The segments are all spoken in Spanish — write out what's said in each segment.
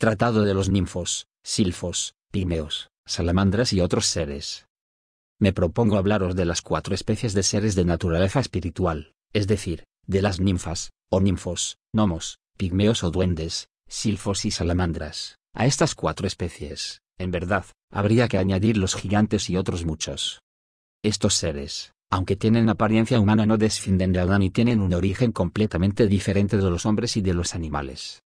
Tratado de los ninfos, silfos, pigmeos, salamandras y otros seres. Me propongo hablaros de las cuatro especies de seres de naturaleza espiritual, es decir, de las ninfas, o ninfos, gnomos, pigmeos o duendes, silfos y salamandras. A estas cuatro especies, en verdad, habría que añadir los gigantes y otros muchos. Estos seres, aunque tienen apariencia humana, no descienden de Adán y tienen un origen completamente diferente de los hombres y de los animales.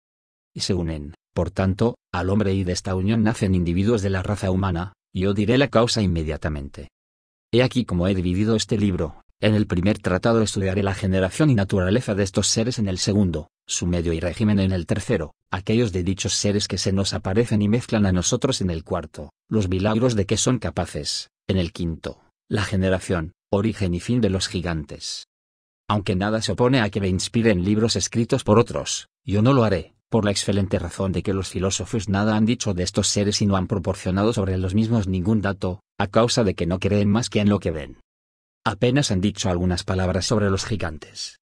Y se unen, por tanto, al hombre y de esta unión nacen individuos de la raza humana, yo diré la causa inmediatamente. He aquí como he dividido este libro, en el primer tratado estudiaré la generación y naturaleza de estos seres en el segundo, su medio y régimen en el tercero, aquellos de dichos seres que se nos aparecen y mezclan a nosotros en el cuarto, los milagros de que son capaces, en el quinto, la generación, origen y fin de los gigantes. Aunque nada se opone a que me inspiren libros escritos por otros, yo no lo haré, por la excelente razón de que los filósofos nada han dicho de estos seres y no han proporcionado sobre los mismos ningún dato, a causa de que no creen más que en lo que ven. Apenas han dicho algunas palabras sobre los gigantes.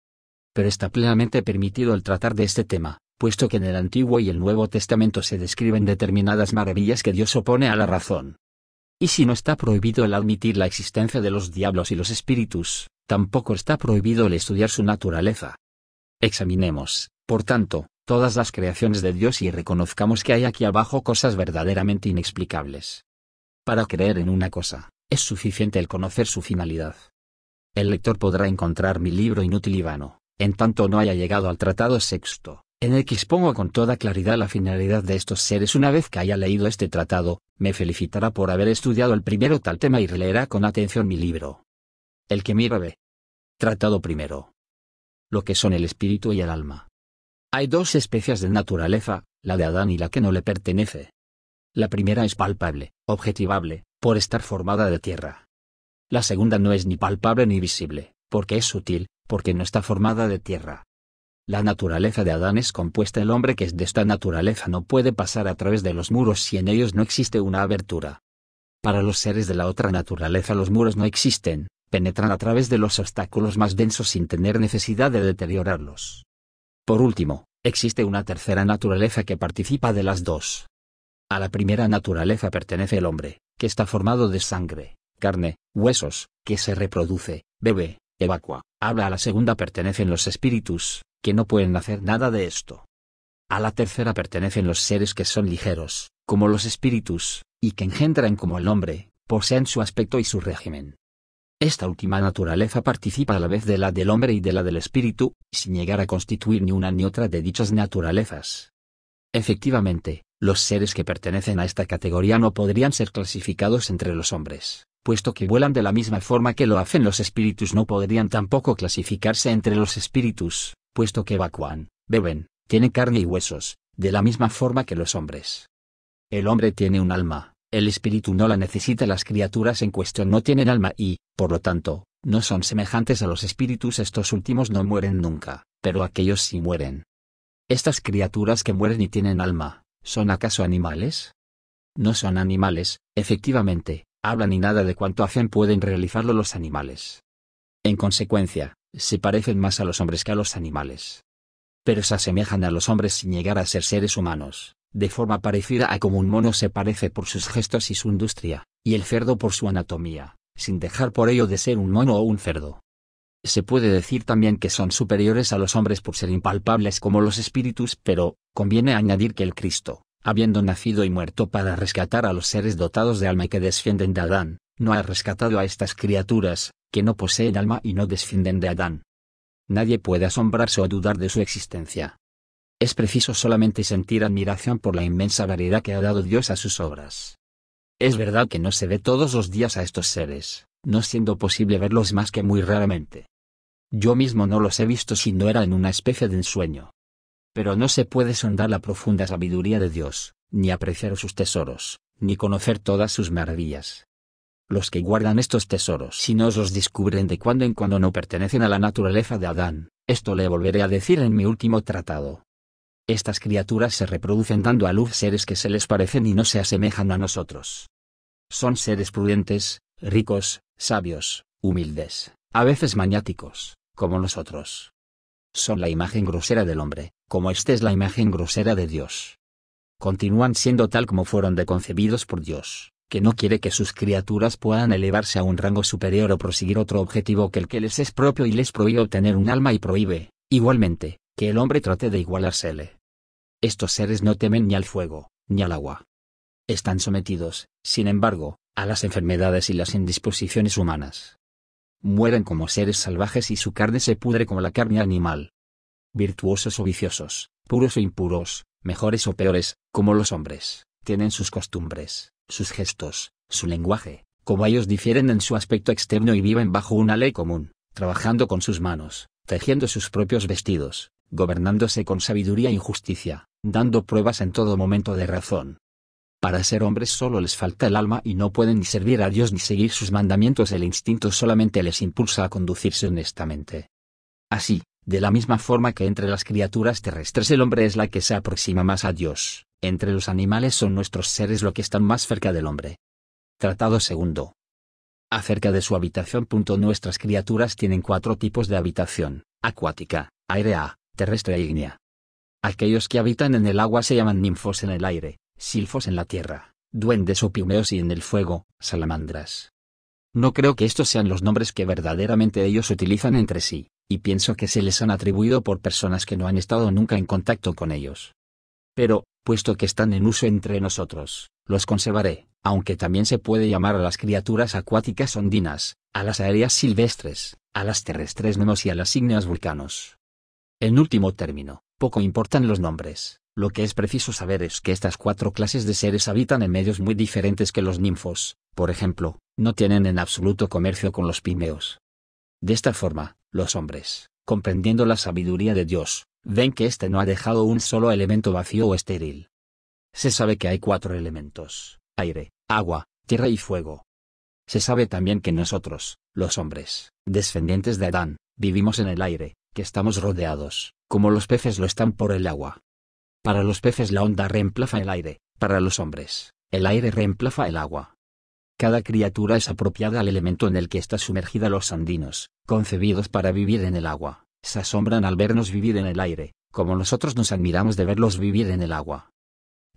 Pero está plenamente permitido el tratar de este tema, puesto que en el Antiguo y el Nuevo Testamento se describen determinadas maravillas que Dios opone a la razón. Y si no está prohibido el admitir la existencia de los diablos y los espíritus, tampoco está prohibido el estudiar su naturaleza. Examinemos, por tanto, todas las creaciones de Dios y reconozcamos que hay aquí abajo cosas verdaderamente inexplicables. Para creer en una cosa, es suficiente el conocer su finalidad. El lector podrá encontrar mi libro inútil y vano, en tanto no haya llegado al tratado sexto, en el que expongo con toda claridad la finalidad de estos seres. Una vez que haya leído este tratado, me felicitará por haber estudiado el primero tal tema y releerá con atención mi libro. El que mira ve. Tratado primero. Lo que son el espíritu y el alma. Hay dos especies de naturaleza, la de Adán y la que no le pertenece. La primera es palpable, objetivable, por estar formada de tierra. La segunda no es ni palpable ni visible, porque es sutil, porque no está formada de tierra. La naturaleza de Adán es compuesta el hombre que es de esta naturaleza no puede pasar a través de los muros si en ellos no existe una abertura. Para los seres de la otra naturaleza los muros no existen, penetran a través de los obstáculos más densos sin tener necesidad de deteriorarlos. Por último, existe una tercera naturaleza que participa de las dos. A la primera naturaleza pertenece el hombre, que está formado de sangre, carne, huesos, que se reproduce, bebe, evacua, habla. A la segunda pertenecen los espíritus, que no pueden hacer nada de esto. A la tercera pertenecen los seres que son ligeros, como los espíritus, y que engendran como el hombre, poseen su aspecto y su régimen. Esta última naturaleza participa a la vez de la del hombre y de la del espíritu, sin llegar a constituir ni una ni otra de dichas naturalezas. Efectivamente, los seres que pertenecen a esta categoría no podrían ser clasificados entre los hombres, puesto que vuelan de la misma forma que lo hacen los espíritus no podrían tampoco clasificarse entre los espíritus, puesto que evacuan, beben, tienen carne y huesos, de la misma forma que los hombres. El hombre tiene un alma, el espíritu no la necesita. Las criaturas en cuestión no tienen alma y, por lo tanto, no son semejantes a los espíritus. Estos últimos no mueren nunca, pero aquellos sí mueren. Estas criaturas que mueren y tienen alma, ¿son acaso animales? No son animales, efectivamente, hablan y nada de cuanto hacen pueden realizarlo los animales. En consecuencia, se parecen más a los hombres que a los animales. Pero se asemejan a los hombres sin llegar a ser seres humanos de forma parecida a como un mono se parece por sus gestos y su industria, y el cerdo por su anatomía, sin dejar por ello de ser un mono o un cerdo. Se puede decir también que son superiores a los hombres por ser impalpables como los espíritus, pero, conviene añadir que el Cristo, habiendo nacido y muerto para rescatar a los seres dotados de alma y que descienden de Adán, no ha rescatado a estas criaturas, que no poseen alma y no descienden de Adán. Nadie puede asombrarse o dudar de su existencia, es preciso solamente sentir admiración por la inmensa variedad que ha dado Dios a sus obras. Es verdad que no se ve todos los días a estos seres, no siendo posible verlos más que muy raramente. Yo mismo no los he visto si no era en una especie de ensueño. Pero no se puede sondar la profunda sabiduría de Dios, ni apreciar sus tesoros, ni conocer todas sus maravillas. Los que guardan estos tesoros si no los descubren de cuando en cuando no pertenecen a la naturaleza de Adán, esto le volveré a decir en mi último tratado. Estas criaturas se reproducen dando a luz seres que se les parecen y no se asemejan a nosotros. Son seres prudentes, ricos, sabios, humildes, a veces maniáticos, como nosotros. Son la imagen grosera del hombre, como esta es la imagen grosera de Dios. Continúan siendo tal como fueron deconcebidos concebidos por Dios, que no quiere que sus criaturas puedan elevarse a un rango superior o proseguir otro objetivo que el que les es propio y les prohíbe obtener un alma y prohíbe, igualmente, que el hombre trate de igualársele. Estos seres no temen ni al fuego, ni al agua. Están sometidos, sin embargo, a las enfermedades y las indisposiciones humanas. Mueren como seres salvajes y su carne se pudre como la carne animal. Virtuosos o viciosos, puros o impuros, mejores o peores, como los hombres, tienen sus costumbres, sus gestos, su lenguaje, como ellos difieren en su aspecto externo y viven bajo una ley común, trabajando con sus manos, tejiendo sus propios vestidos, gobernándose con sabiduría y justicia, dando pruebas en todo momento de razón. Para ser hombres solo les falta el alma y no pueden ni servir a Dios ni seguir sus mandamientos, el instinto solamente les impulsa a conducirse honestamente. Así, de la misma forma que entre las criaturas terrestres el hombre es la que se aproxima más a Dios, entre los animales son nuestros seres lo que están más cerca del hombre. Tratado segundo. Acerca de su habitación. Nuestras criaturas tienen cuatro tipos de habitación, acuática, aérea, terrestre e ígnea. Aquellos que habitan en el agua se llaman ninfos en el aire, silfos en la tierra, duendes o piumeos y en el fuego, salamandras. No creo que estos sean los nombres que verdaderamente ellos utilizan entre sí, y pienso que se les han atribuido por personas que no han estado nunca en contacto con ellos. Pero, puesto que están en uso entre nosotros, los conservaré, aunque también se puede llamar a las criaturas acuáticas ondinas, a las aéreas silvestres, a las terrestres nemos y a las ígneas vulcanos. En último término, poco importan los nombres, lo que es preciso saber es que estas cuatro clases de seres habitan en medios muy diferentes que los ninfos, por ejemplo, no tienen en absoluto comercio con los pimeos. De esta forma, los hombres, comprendiendo la sabiduría de Dios, ven que éste no ha dejado un solo elemento vacío o estéril. Se sabe que hay cuatro elementos, aire, agua, tierra y fuego. Se sabe también que nosotros, los hombres, descendientes de Adán, vivimos en el aire, que estamos rodeados, como los peces lo están por el agua. Para los peces la onda reemplaza el aire, para los hombres, el aire reemplaza el agua. Cada criatura es apropiada al elemento en el que está sumergida los andinos, concebidos para vivir en el agua, se asombran al vernos vivir en el aire, como nosotros nos admiramos de verlos vivir en el agua.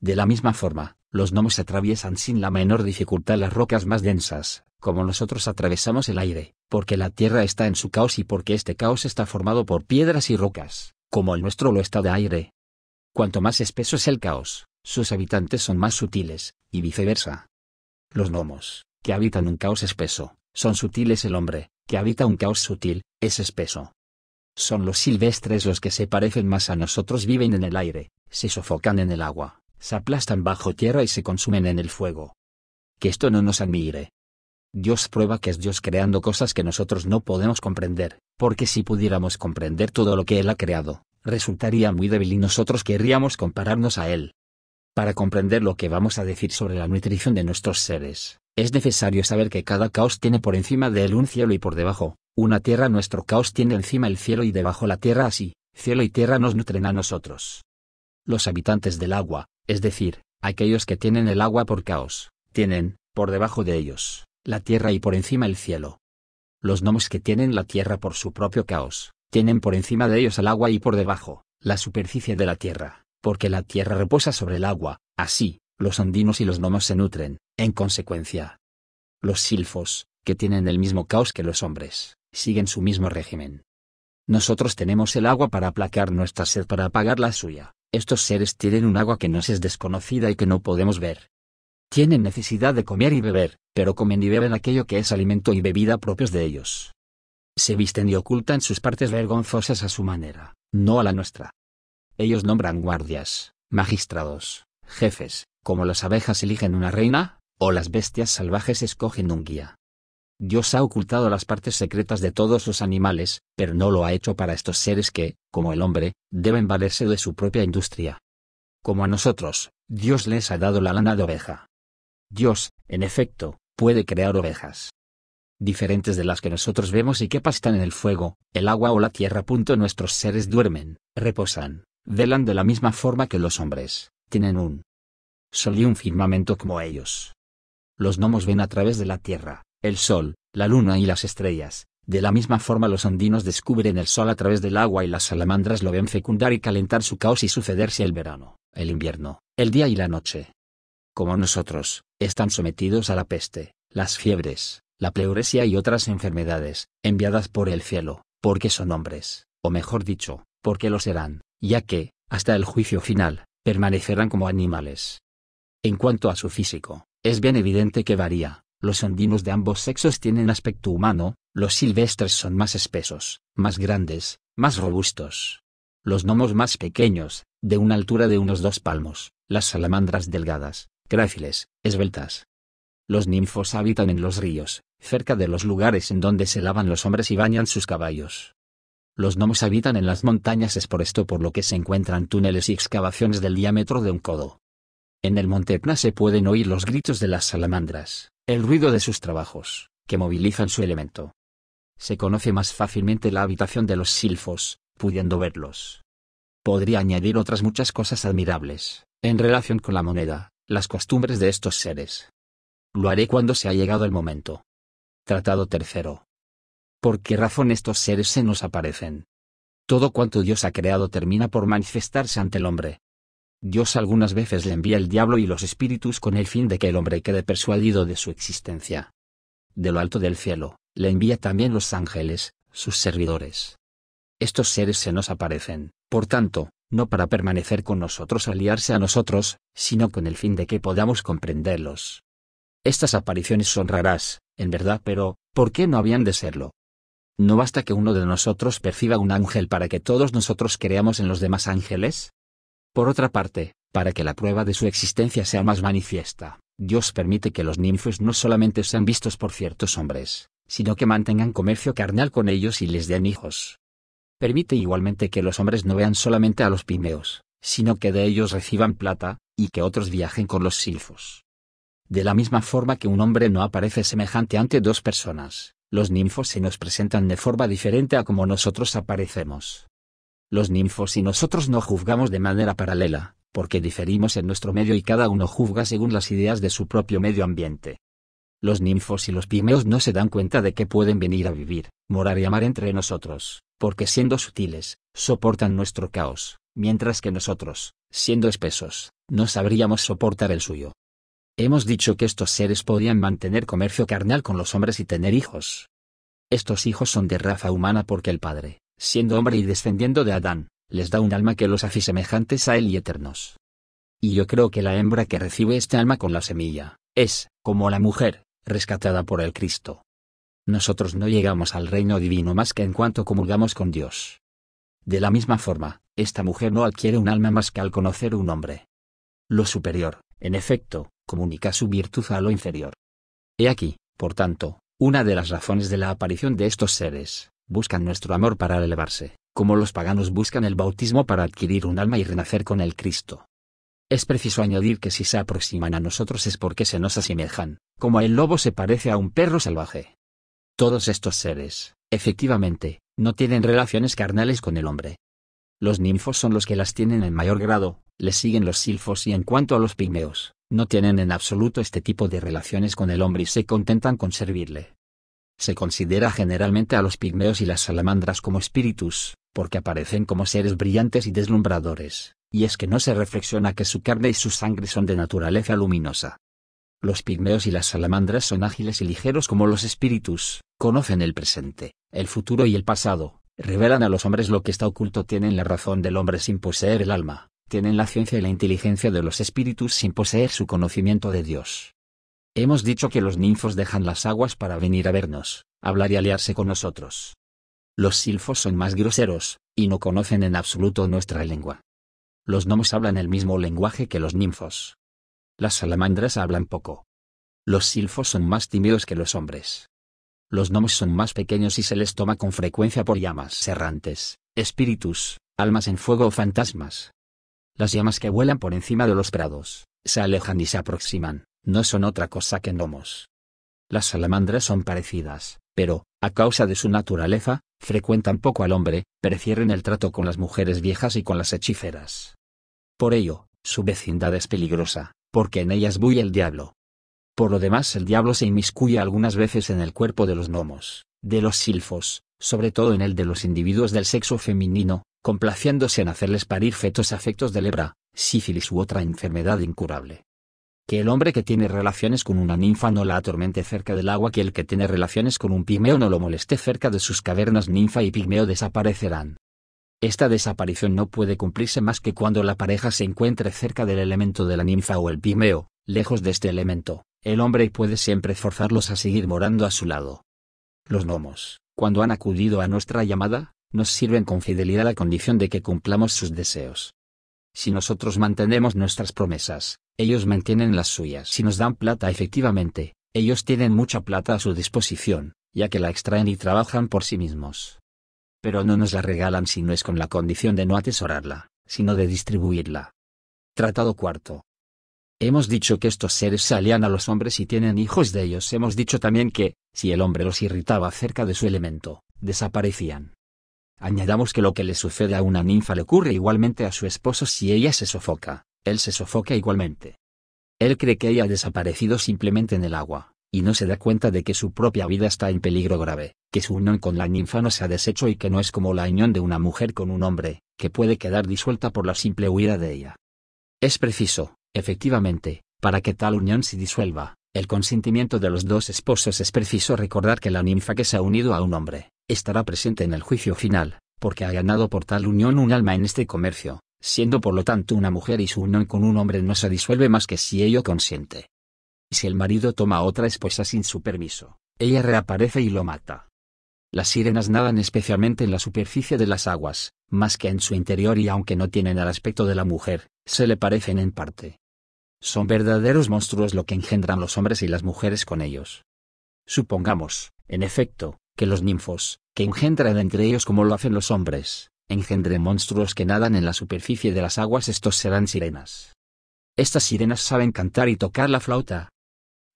De la misma forma, los gnomos atraviesan sin la menor dificultad las rocas más densas, como nosotros atravesamos el aire, porque la Tierra está en su caos y porque este caos está formado por piedras y rocas, como el nuestro lo está de aire. Cuanto más espeso es el caos, sus habitantes son más sutiles, y viceversa. Los gnomos, que habitan un caos espeso, son sutiles el hombre, que habita un caos sutil, es espeso. Son los silvestres los que se parecen más a nosotros, viven en el aire, se sofocan en el agua, se aplastan bajo tierra y se consumen en el fuego. Que esto no nos admire, Dios prueba que es Dios creando cosas que nosotros no podemos comprender, porque si pudiéramos comprender todo lo que Él ha creado, resultaría muy débil y nosotros querríamos compararnos a Él. Para comprender lo que vamos a decir sobre la nutrición de nuestros seres, es necesario saber que cada caos tiene por encima de él un cielo y por debajo, una tierra. Nuestro caos tiene encima el cielo y debajo la tierra así, cielo y tierra nos nutren a nosotros. Los habitantes del agua, es decir, aquellos que tienen el agua por caos, tienen, por debajo de ellos, la tierra y por encima el cielo. Los gnomos que tienen la tierra por su propio caos, tienen por encima de ellos el agua y por debajo, la superficie de la tierra, porque la tierra reposa sobre el agua, así, los andinos y los gnomos se nutren, en consecuencia. Los silfos, que tienen el mismo caos que los hombres, siguen su mismo régimen. Nosotros tenemos el agua para aplacar nuestra sed para apagar la suya. Estos seres tienen un agua que nos es desconocida y que no podemos ver, tienen necesidad de comer y beber, pero comen y beben aquello que es alimento y bebida propios de ellos. Se visten y ocultan sus partes vergonzosas a su manera, no a la nuestra. Ellos nombran guardias, magistrados, jefes, como las abejas eligen una reina, o las bestias salvajes escogen un guía. Dios ha ocultado las partes secretas de todos los animales, pero no lo ha hecho para estos seres que, como el hombre, deben valerse de su propia industria. Como a nosotros, Dios les ha dado la lana de oveja, Dios, en efecto, puede crear ovejas diferentes de las que nosotros vemos y que pastan en el fuego, el agua o la tierra. Nuestros seres duermen, reposan, velan de la misma forma que los hombres, tienen un sol y un firmamento como ellos. Los gnomos ven a través de la tierra, el sol, la luna y las estrellas, de la misma forma los andinos descubren el sol a través del agua y las salamandras lo ven fecundar y calentar su caos y sucederse el verano, el invierno, el día y la noche, como nosotros, están sometidos a la peste, las fiebres, la pleuresia y otras enfermedades, enviadas por el cielo, porque son hombres, o mejor dicho, porque lo serán, ya que, hasta el juicio final, permanecerán como animales. En cuanto a su físico, es bien evidente que varía, los andinos de ambos sexos tienen aspecto humano, los silvestres son más espesos, más grandes, más robustos. Los gnomos más pequeños, de una altura de unos dos palmos, las salamandras delgadas, gráciles, esbeltas. Los ninfos habitan en los ríos, cerca de los lugares en donde se lavan los hombres y bañan sus caballos. Los gnomos habitan en las montañas es por esto por lo que se encuentran túneles y excavaciones del diámetro de un codo. En el monte Etna se pueden oír los gritos de las salamandras, el ruido de sus trabajos, que movilizan su elemento. Se conoce más fácilmente la habitación de los silfos, pudiendo verlos. Podría añadir otras muchas cosas admirables, en relación con la moneda, las costumbres de estos seres. Lo haré cuando se ha llegado el momento. Tratado tercero. ¿Por qué razón estos seres se nos aparecen? Todo cuanto Dios ha creado termina por manifestarse ante el hombre. Dios algunas veces le envía el diablo y los espíritus con el fin de que el hombre quede persuadido de su existencia. De lo alto del cielo, le envía también los ángeles, sus servidores. Estos seres se nos aparecen, por tanto, no para permanecer con nosotros, aliarse a nosotros, sino con el fin de que podamos comprenderlos. Estas apariciones son raras, en verdad, pero, ¿por qué no habían de serlo? ¿No basta que uno de nosotros perciba un ángel para que todos nosotros creamos en los demás ángeles? Por otra parte, para que la prueba de su existencia sea más manifiesta, Dios permite que los ninfos no solamente sean vistos por ciertos hombres, sino que mantengan comercio carnal con ellos y les den hijos. Permite igualmente que los hombres no vean solamente a los pimeos, sino que de ellos reciban plata, y que otros viajen con los silfos. De la misma forma que un hombre no aparece semejante ante dos personas, los ninfos se nos presentan de forma diferente a como nosotros aparecemos. Los ninfos y nosotros no juzgamos de manera paralela, porque diferimos en nuestro medio y cada uno juzga según las ideas de su propio medio ambiente. Los ninfos y los pimeos no se dan cuenta de que pueden venir a vivir, morar y amar entre nosotros, porque siendo sutiles, soportan nuestro caos, mientras que nosotros, siendo espesos, no sabríamos soportar el suyo. Hemos dicho que estos seres podían mantener comercio carnal con los hombres y tener hijos. Estos hijos son de raza humana porque el Padre, siendo hombre y descendiendo de Adán, les da un alma que los hace semejantes a él y eternos. Y yo creo que la hembra que recibe este alma con la semilla, es, como la mujer, rescatada por el Cristo. Nosotros no llegamos al reino divino más que en cuanto comulgamos con Dios. De la misma forma, esta mujer no adquiere un alma más que al conocer un hombre. Lo superior, en efecto, comunica su virtud a lo inferior. He aquí, por tanto, una de las razones de la aparición de estos seres, buscan nuestro amor para elevarse, como los paganos buscan el bautismo para adquirir un alma y renacer con el Cristo. Es preciso añadir que si se aproximan a nosotros es porque se nos asemejan, como el lobo se parece a un perro salvaje. Todos estos seres, efectivamente, no tienen relaciones carnales con el hombre. Los ninfos son los que las tienen en mayor grado, les siguen los silfos y en cuanto a los pigmeos, no tienen en absoluto este tipo de relaciones con el hombre y se contentan con servirle. Se considera generalmente a los pigmeos y las salamandras como espíritus, porque aparecen como seres brillantes y deslumbradores, y es que no se reflexiona que su carne y su sangre son de naturaleza luminosa. Los pigmeos y las salamandras son ágiles y ligeros como los espíritus, conocen el presente, el futuro y el pasado, revelan a los hombres lo que está oculto, tienen la razón del hombre sin poseer el alma, tienen la ciencia y la inteligencia de los espíritus sin poseer su conocimiento de Dios. Hemos dicho que los ninfos dejan las aguas para venir a vernos, hablar y aliarse con nosotros. Los silfos son más groseros, y no conocen en absoluto nuestra lengua. Los gnomos hablan el mismo lenguaje que los ninfos. Las salamandras hablan poco. Los silfos son más tímidos que los hombres. Los gnomos son más pequeños y se les toma con frecuencia por llamas errantes, espíritus, almas en fuego o fantasmas. Las llamas que vuelan por encima de los prados, se alejan y se aproximan, no son otra cosa que gnomos. Las salamandras son parecidas, pero, a causa de su naturaleza, frecuentan poco al hombre, prefieren el trato con las mujeres viejas y con las hechiceras. Por ello, su vecindad es peligrosa, porque en ellas bulle el diablo. Por lo demás el diablo se inmiscuye algunas veces en el cuerpo de los gnomos, de los silfos, sobre todo en el de los individuos del sexo femenino, complaciéndose en hacerles parir fetos afectos de lebra, sífilis u otra enfermedad incurable. Que el hombre que tiene relaciones con una ninfa no la atormente cerca del agua, que el que tiene relaciones con un pigmeo no lo moleste cerca de sus cavernas, ninfa y pigmeo desaparecerán. Esta desaparición no puede cumplirse más que cuando la pareja se encuentre cerca del elemento de la ninfa o el pimeo, lejos de este elemento, el hombre puede siempre forzarlos a seguir morando a su lado. Los gnomos, cuando han acudido a nuestra llamada, nos sirven con fidelidad a la condición de que cumplamos sus deseos. Si nosotros mantenemos nuestras promesas, ellos mantienen las suyas. Si nos dan plata efectivamente, ellos tienen mucha plata a su disposición, ya que la extraen y trabajan por sí mismos pero no nos la regalan si no es con la condición de no atesorarla, sino de distribuirla. Tratado cuarto. Hemos dicho que estos seres salían a los hombres y tienen hijos de ellos. Hemos dicho también que, si el hombre los irritaba cerca de su elemento, desaparecían. Añadamos que lo que le sucede a una ninfa le ocurre igualmente a su esposo si ella se sofoca, él se sofoca igualmente. Él cree que ella ha desaparecido simplemente en el agua, y no se da cuenta de que su propia vida está en peligro grave, que su unión con la ninfa no se ha deshecho y que no es como la unión de una mujer con un hombre, que puede quedar disuelta por la simple huida de ella. Es preciso, efectivamente, para que tal unión se disuelva, el consentimiento de los dos esposos es preciso recordar que la ninfa que se ha unido a un hombre, estará presente en el juicio final, porque ha ganado por tal unión un alma en este comercio, siendo por lo tanto una mujer y su unión con un hombre no se disuelve más que si ello consiente y si el marido toma a otra esposa sin su permiso, ella reaparece y lo mata. Las sirenas nadan especialmente en la superficie de las aguas, más que en su interior y aunque no tienen el aspecto de la mujer, se le parecen en parte. Son verdaderos monstruos lo que engendran los hombres y las mujeres con ellos. Supongamos, en efecto, que los ninfos, que engendran entre ellos como lo hacen los hombres, engendren monstruos que nadan en la superficie de las aguas, estos serán sirenas. Estas sirenas saben cantar y tocar la flauta,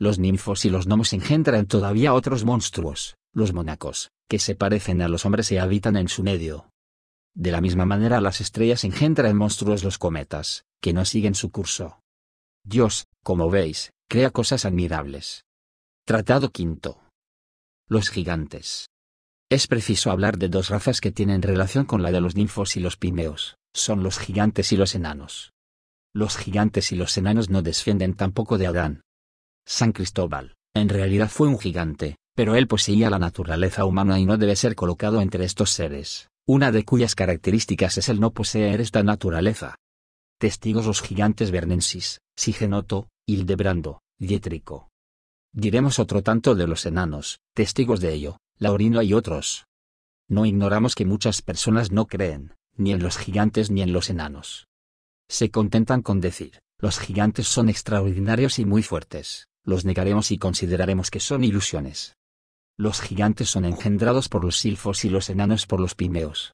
los ninfos y los gnomos engendran todavía otros monstruos, los monacos, que se parecen a los hombres y habitan en su medio. De la misma manera las estrellas engendran monstruos los cometas, que no siguen su curso. Dios, como veis, crea cosas admirables. Tratado quinto. Los gigantes. Es preciso hablar de dos razas que tienen relación con la de los ninfos y los pimeos, son los gigantes y los enanos. Los gigantes y los enanos no descienden tampoco de Adán, San Cristóbal, en realidad fue un gigante, pero él poseía la naturaleza humana y no debe ser colocado entre estos seres, una de cuyas características es el no poseer esta naturaleza. Testigos los gigantes Bernensis, Sigenoto, Hildebrando, Dietrico. Diremos otro tanto de los enanos, testigos de ello, Laurino y otros. No ignoramos que muchas personas no creen, ni en los gigantes ni en los enanos. Se contentan con decir, los gigantes son extraordinarios y muy fuertes los negaremos y consideraremos que son ilusiones. Los gigantes son engendrados por los silfos y los enanos por los pimeos.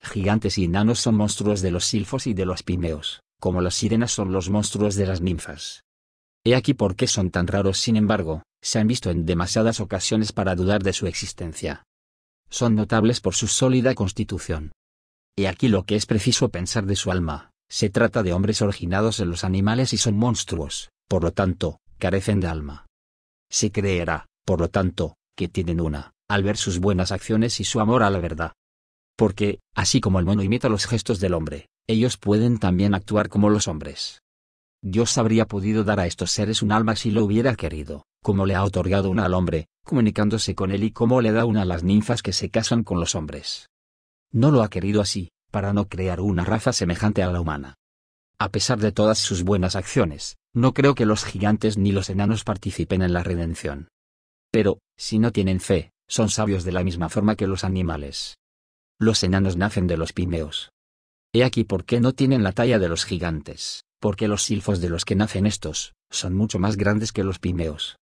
Gigantes y enanos son monstruos de los silfos y de los pimeos, como las sirenas son los monstruos de las ninfas. He aquí por qué son tan raros, sin embargo, se han visto en demasiadas ocasiones para dudar de su existencia. Son notables por su sólida constitución. He aquí lo que es preciso pensar de su alma, se trata de hombres originados en los animales y son monstruos, por lo tanto, carecen de alma. Se creerá, por lo tanto, que tienen una, al ver sus buenas acciones y su amor a la verdad. Porque, así como el mono imita los gestos del hombre, ellos pueden también actuar como los hombres. Dios habría podido dar a estos seres un alma si lo hubiera querido, como le ha otorgado una al hombre, comunicándose con él y como le da una a las ninfas que se casan con los hombres. No lo ha querido así, para no crear una raza semejante a la humana. A pesar de todas sus buenas acciones, no creo que los gigantes ni los enanos participen en la redención. Pero, si no tienen fe, son sabios de la misma forma que los animales. Los enanos nacen de los pimeos. He aquí por qué no tienen la talla de los gigantes, porque los silfos de los que nacen estos, son mucho más grandes que los pimeos.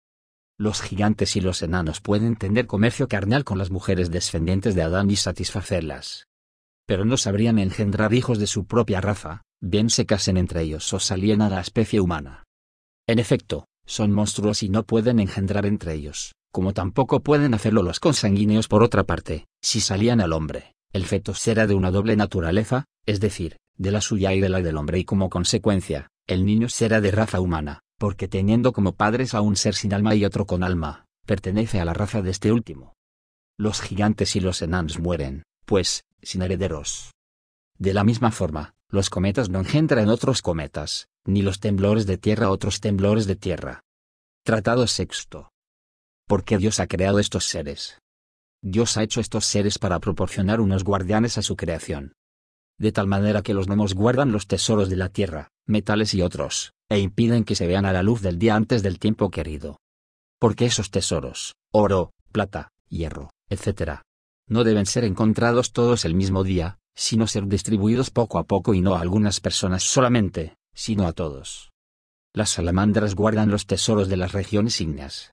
Los gigantes y los enanos pueden tener comercio carnal con las mujeres descendientes de Adán y satisfacerlas. Pero no sabrían engendrar hijos de su propia raza, bien se casen entre ellos o salían a la especie humana. En efecto, son monstruos y no pueden engendrar entre ellos, como tampoco pueden hacerlo los consanguíneos por otra parte, si salían al hombre, el feto será de una doble naturaleza, es decir, de la suya y de la del hombre y como consecuencia, el niño será de raza humana, porque teniendo como padres a un ser sin alma y otro con alma, pertenece a la raza de este último. Los gigantes y los enans mueren, pues, sin herederos. De la misma forma, los cometas no engendran otros cometas, ni los temblores de tierra otros temblores de tierra. Tratado sexto. ¿Por qué Dios ha creado estos seres? Dios ha hecho estos seres para proporcionar unos guardianes a su creación. De tal manera que los gnomos guardan los tesoros de la tierra, metales y otros, e impiden que se vean a la luz del día antes del tiempo querido. Porque esos tesoros, oro, plata, hierro, etc., no deben ser encontrados todos el mismo día, sino ser distribuidos poco a poco y no a algunas personas solamente, sino a todos. Las salamandras guardan los tesoros de las regiones ígneas.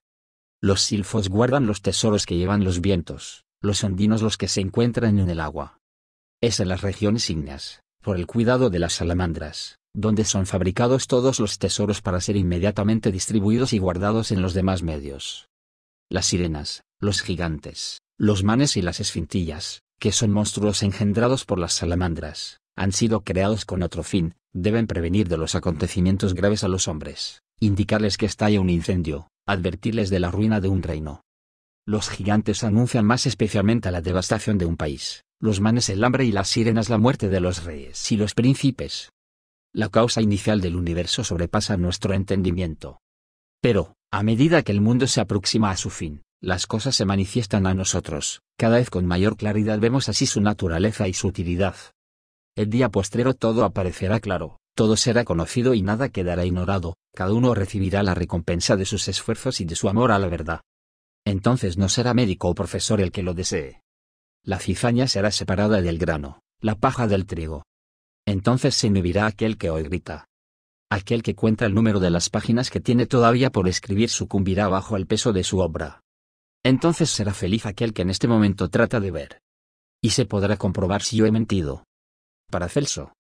Los silfos guardan los tesoros que llevan los vientos, los andinos los que se encuentran en el agua. Es en las regiones ígneas, por el cuidado de las salamandras, donde son fabricados todos los tesoros para ser inmediatamente distribuidos y guardados en los demás medios. Las sirenas, los gigantes, los manes y las esfintillas, que son monstruos engendrados por las salamandras, han sido creados con otro fin, deben prevenir de los acontecimientos graves a los hombres, indicarles que estalla un incendio, advertirles de la ruina de un reino. Los gigantes anuncian más especialmente la devastación de un país, los manes el hambre y las sirenas la muerte de los reyes y los príncipes. La causa inicial del universo sobrepasa nuestro entendimiento. Pero, a medida que el mundo se aproxima a su fin, las cosas se manifiestan a nosotros, cada vez con mayor claridad vemos así su naturaleza y su utilidad. El día postrero todo aparecerá claro, todo será conocido y nada quedará ignorado, cada uno recibirá la recompensa de sus esfuerzos y de su amor a la verdad. Entonces no será médico o profesor el que lo desee. La cizaña será separada del grano, la paja del trigo. Entonces se inhibirá aquel que hoy grita. Aquel que cuenta el número de las páginas que tiene todavía por escribir sucumbirá bajo el peso de su obra entonces será feliz aquel que en este momento trata de ver. Y se podrá comprobar si yo he mentido. para Celso.